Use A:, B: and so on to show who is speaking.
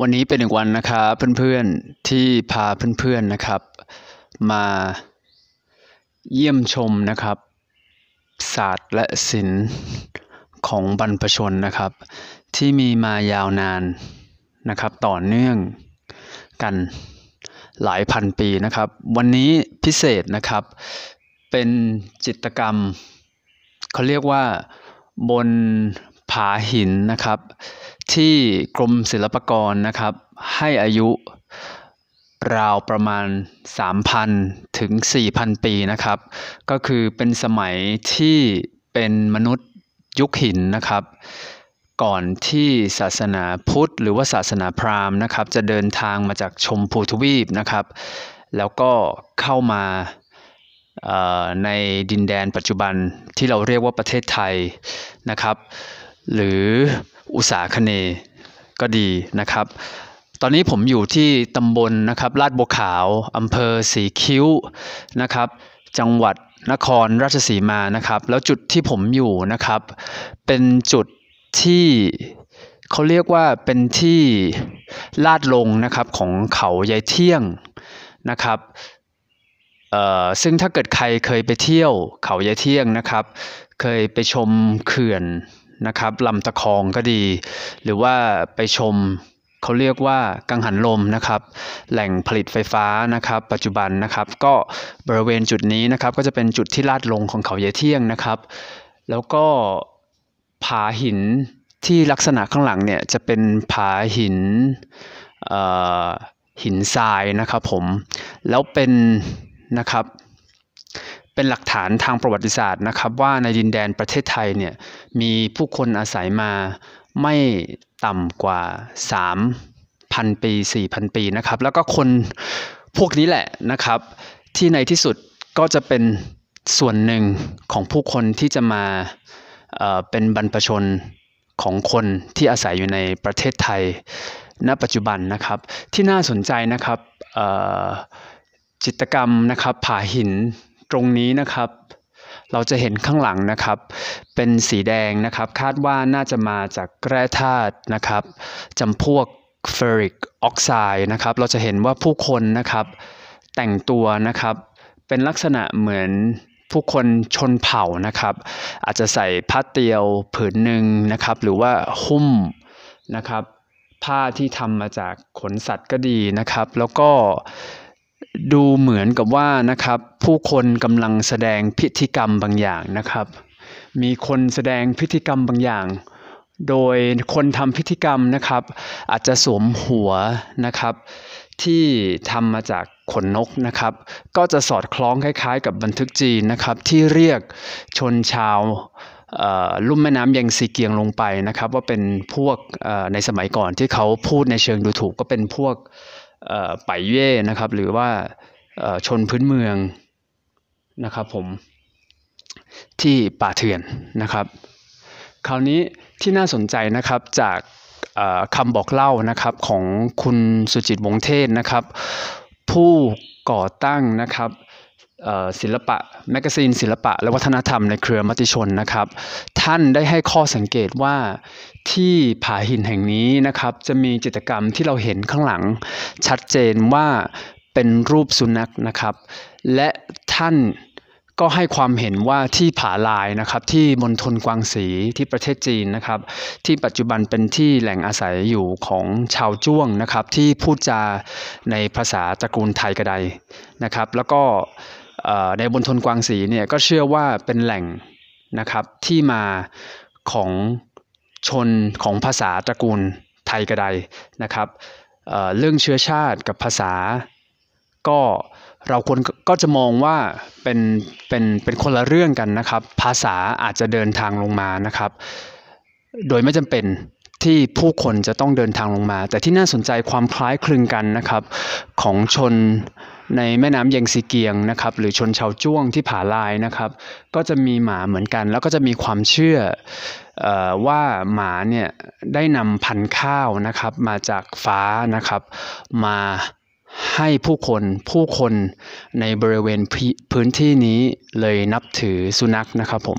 A: วันนี้เป็นอีกวันนะครับเพื่อนๆที่พาเพื่อนๆนะครับ มาเยี่ยมชมนะครับ ศาสตร์และศิลป์ของบรรพชนนะครับ ที่มีมายาวนานนะครับต่อเนื่องกันหลายพันปีนะครับ วันนี้พิเศษนะครับเป็นจิตกรรม เขาเรียกว่าบนผาหินนะครับที่กรมศิลปากรนะครับ ให้อายุราวประมาณ 3,000 ถึง 4,000 ปีนะครับ ก็คือเป็นสมัยที่เป็นมนุษย์ยุคหินนะครับ ก่อนที่ศาสนาพุทธหรือว่าศาสนาพราหมณ์นะครับจะเดินทางมาจากชมพูทวีปนะครับ แล้วก็เข้ามาในดินแดนปัจจุบันที่เราเรียกว่าประเทศไทยนะครับหรืออุตสาคเนก็ดีนะครับ ตอนนี้ผมอยู่ที่ตำบลนะครับลาดบัวขาวอำเภอสีคิ้วนะครับ จังหวัดนครราชสีมานะครับ แล้วจุดที่ผมอยู่นะครับเป็นจุดที่เขาเรียกว่าเป็นที่ลาดลงนะครับของเขายายเที่ยงนะครับซึ่งถ้าเกิดใครเคยไปเที่ยวเขายายเที่ยงนะครับ เคยไปชมเขื่อนนะครับลำตะคองก็ดี หรือว่าไปชมเขาเรียกว่ากังหันลมนะครับ แหล่งผลิตไฟฟ้านะครับ ปัจจุบันนะครับ ก็บริเวณจุดนี้นะครับก็จะเป็นจุดที่ลาดลงของเขาเยี่เที่ยงนะครับ แล้วก็ผาหินที่ลักษณะข้างหลังเนี่ยจะเป็นผาหินหินทรายนะครับผม แล้วเป็นนะครับเป็นหลักฐานทางประวัติศาสตร์นะครับ ว่าในดินแดนประเทศไทยเนี่ยมีผู้คนอาศัยมาไม่ต่ำกว่า 3,000 ปี 4,000 ปีนะครับแล้วก็คนพวกนี้แหละนะครับที่ในที่สุดก็จะเป็นส่วนหนึ่งของผู้คนที่จะมาเเป็นบรรพชนของคนที่อาศัยอยู่ในประเทศไทยณปัจจุบันนะครับที่น่าสนใจนะครับจิตกรรมนะครับผาหินตรงนี้นะครับ เราจะเห็นข้างหลังนะครับ เป็นสีแดงนะครับ คาดว่าน่าจะมาจากแร่ธาตุนะครับจำพวกเฟอริกออกไซด์นะครับ เราจะเห็นว่าผู้คนนะครับ แต่งตัวนะครับ เป็นลักษณะเหมือนผู้คนชนเผ่านะครับ อาจจะใส่ผ้าเตียวผืนหนึ่งนะครับ หรือว่าหุ้มนะครับ ผ้าที่ทำมาจากขนสัตว์ก็ดีนะครับ แล้วก็ดูเหมือนกับว่านะครับผู้คนกำลังแสดงพิธีกรรมบางอย่างนะครับ มีคนแสดงพิธีกรรมบางอย่าง โดยคนทำพิธีกรรมนะครับอาจจะสวมหัวนะครับที่ทำมาจากขนนกนะครับ ก็จะสอดคล้องคล้าย ๆ กับบันทึกจีนนะครับ ที่เรียกชนชาวลุ่มแม่น้ำยังซีเกียงลงไปนะครับว่าเป็นพวกในสมัยก่อนที่เขาพูดในเชิงดูถูกก็เป็นพวกไปเย่นะครับหรือว่าชนพื้นเมืองนะครับผมที่ป่าเถื่อนนะครับคราวนี้ที่น่าสนใจนะครับจากคำบอกเล่านะครับของคุณสุจิตวงเทศนะครับ ผู้ก่อตั้งนะครับศิลปะ แมกซีน ศิลปะและวัฒนธรรมในเครือมติชนนะครับ ท่านได้ให้ข้อสังเกตว่าที่ผาหินแห่งนี้นะครับจะมีจิตกรรมที่เราเห็นข้างหลัง ชัดเจนว่าเป็นรูปสุนัขนะครับ และท่านก็ให้ความเห็นว่าที่ผาลายนะครับที่มณฑลกวางสีที่ประเทศจีนนะครับ ที่ปัจจุบันเป็นที่แหล่งอาศัยอยู่ของชาวจ้วงนะครับ ที่พูดจา ในภาษาตระกูลไทยกระไดนะครับแล้วก็ในมณฑลกวางสีเนี่ยก็เชื่อว่าเป็นแหล่งนะครับที่มาของชนของภาษาตระกูลไทยกระไดนะครับเรื่องเชื้อชาติกับภาษาก็เราควรก็จะมองว่าเป็นเป็นเป็นคนละเรื่องกันนะครับ ภาษาอาจจะเดินทางลงมานะครับ โดยไม่จำเป็นที่ผู้คนจะต้องเดินทางลงมา แต่ที่น่าสนใจความคล้ายคลึงกันนะครับ ของชนในแม่น้ำเยงซีเกียงนะครับหรือชนชาวจ้วงที่ผาลายนะครับ ก็จะมีหมาเหมือนกัน แล้วก็จะมีความเชื่ออว่าหมาเนี่ยได้นำพันธุ์ข้าวนะครับ มาจากฟ้านะครับมาให้ผู้คนผู้คนในบริเวณพื้นที่นี้เลยนับถือสุนัขนะครับผม